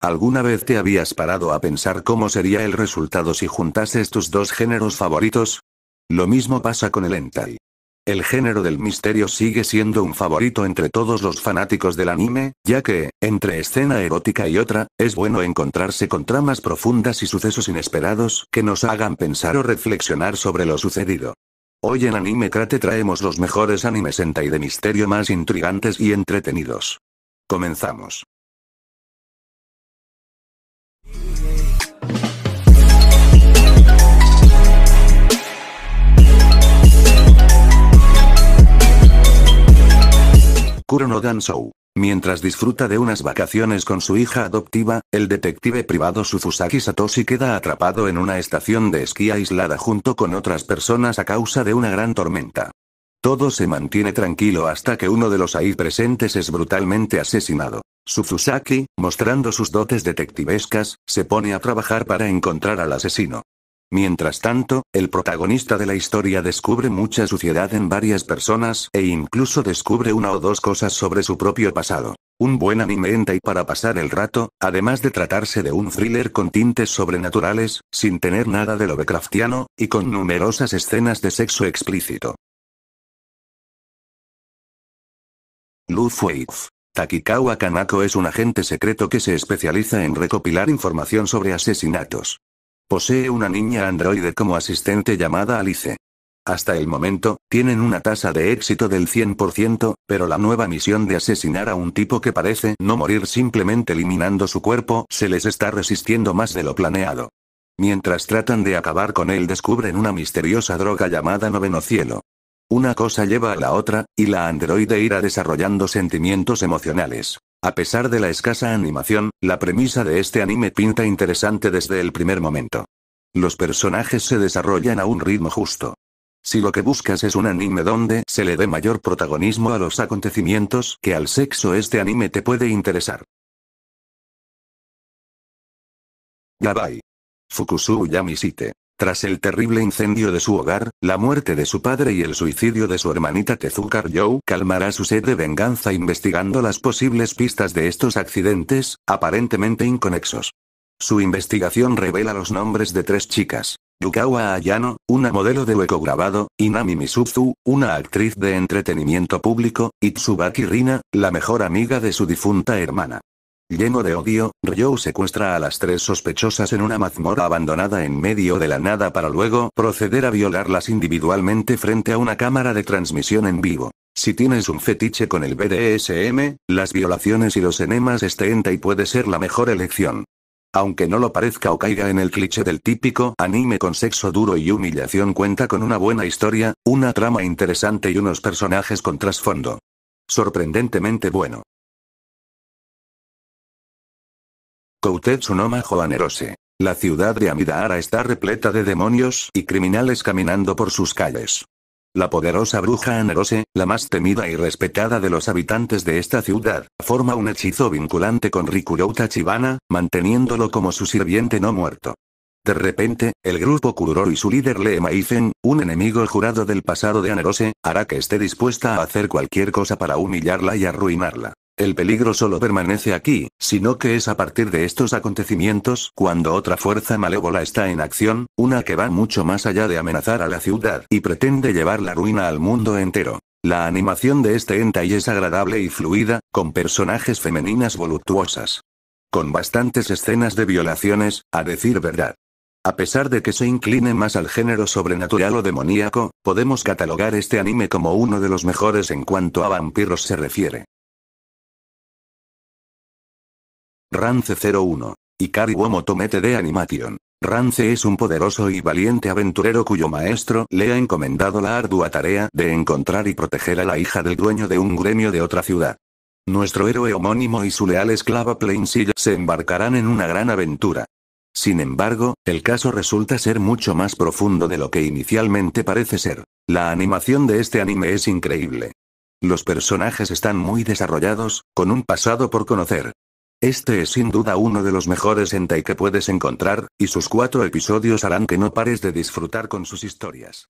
¿Alguna vez te habías parado a pensar cómo sería el resultado si juntases tus dos géneros favoritos? Lo mismo pasa con el hentai. El género del misterio sigue siendo un favorito entre todos los fanáticos del anime, ya que, entre escena erótica y otra, es bueno encontrarse con tramas profundas y sucesos inesperados que nos hagan pensar o reflexionar sobre lo sucedido. Hoy en Anime traemos los mejores animes hentai de misterio más intrigantes y entretenidos. Comenzamos. Kuro no Mientras disfruta de unas vacaciones con su hija adoptiva, el detective privado Suzusaki Satoshi queda atrapado en una estación de esquí aislada junto con otras personas a causa de una gran tormenta. Todo se mantiene tranquilo hasta que uno de los ahí presentes es brutalmente asesinado. Suzusaki, mostrando sus dotes detectivescas, se pone a trabajar para encontrar al asesino. Mientras tanto, el protagonista de la historia descubre mucha suciedad en varias personas e incluso descubre una o dos cosas sobre su propio pasado. Un buen anime y para pasar el rato, además de tratarse de un thriller con tintes sobrenaturales, sin tener nada de Lovecraftiano, y con numerosas escenas de sexo explícito. Luz Wave. Takikawa Kanako es un agente secreto que se especializa en recopilar información sobre asesinatos. Posee una niña androide como asistente llamada Alice. Hasta el momento, tienen una tasa de éxito del 100%, pero la nueva misión de asesinar a un tipo que parece no morir simplemente eliminando su cuerpo se les está resistiendo más de lo planeado. Mientras tratan de acabar con él descubren una misteriosa droga llamada noveno cielo. Una cosa lleva a la otra, y la androide irá desarrollando sentimientos emocionales. A pesar de la escasa animación, la premisa de este anime pinta interesante desde el primer momento. Los personajes se desarrollan a un ritmo justo. Si lo que buscas es un anime donde se le dé mayor protagonismo a los acontecimientos que al sexo, este anime te puede interesar. Gabai Fukusu Yamisite. Tras el terrible incendio de su hogar, la muerte de su padre y el suicidio de su hermanita Tezuka Joe calmará su sed de venganza investigando las posibles pistas de estos accidentes, aparentemente inconexos. Su investigación revela los nombres de tres chicas. Yukawa Ayano, una modelo de hueco grabado, Inami Misuzu, una actriz de entretenimiento público, y Tsubaki Rina, la mejor amiga de su difunta hermana. Lleno de odio, Ryo secuestra a las tres sospechosas en una mazmorra abandonada en medio de la nada para luego proceder a violarlas individualmente frente a una cámara de transmisión en vivo. Si tienes un fetiche con el BDSM, las violaciones y los enemas este y puede ser la mejor elección. Aunque no lo parezca o caiga en el cliché del típico anime con sexo duro y humillación cuenta con una buena historia, una trama interesante y unos personajes con trasfondo. Sorprendentemente bueno. Koutetsu no Joanerose. La ciudad de Amidahara está repleta de demonios y criminales caminando por sus calles. La poderosa bruja Anerose, la más temida y respetada de los habitantes de esta ciudad, forma un hechizo vinculante con Rikuro Tachibana, manteniéndolo como su sirviente no muerto. De repente, el grupo Kuroro y su líder Lee un enemigo jurado del pasado de Anerose, hará que esté dispuesta a hacer cualquier cosa para humillarla y arruinarla. El peligro solo permanece aquí, sino que es a partir de estos acontecimientos cuando otra fuerza malévola está en acción, una que va mucho más allá de amenazar a la ciudad y pretende llevar la ruina al mundo entero. La animación de este Entai es agradable y fluida, con personajes femeninas voluptuosas. Con bastantes escenas de violaciones, a decir verdad. A pesar de que se incline más al género sobrenatural o demoníaco, podemos catalogar este anime como uno de los mejores en cuanto a vampiros se refiere. Rance 01. Ikari Womotomete Motomete de Animation. Rance es un poderoso y valiente aventurero cuyo maestro le ha encomendado la ardua tarea de encontrar y proteger a la hija del dueño de un gremio de otra ciudad. Nuestro héroe homónimo y su leal esclava Plainsill se embarcarán en una gran aventura. Sin embargo, el caso resulta ser mucho más profundo de lo que inicialmente parece ser. La animación de este anime es increíble. Los personajes están muy desarrollados, con un pasado por conocer, este es sin duda uno de los mejores hentai que puedes encontrar, y sus cuatro episodios harán que no pares de disfrutar con sus historias.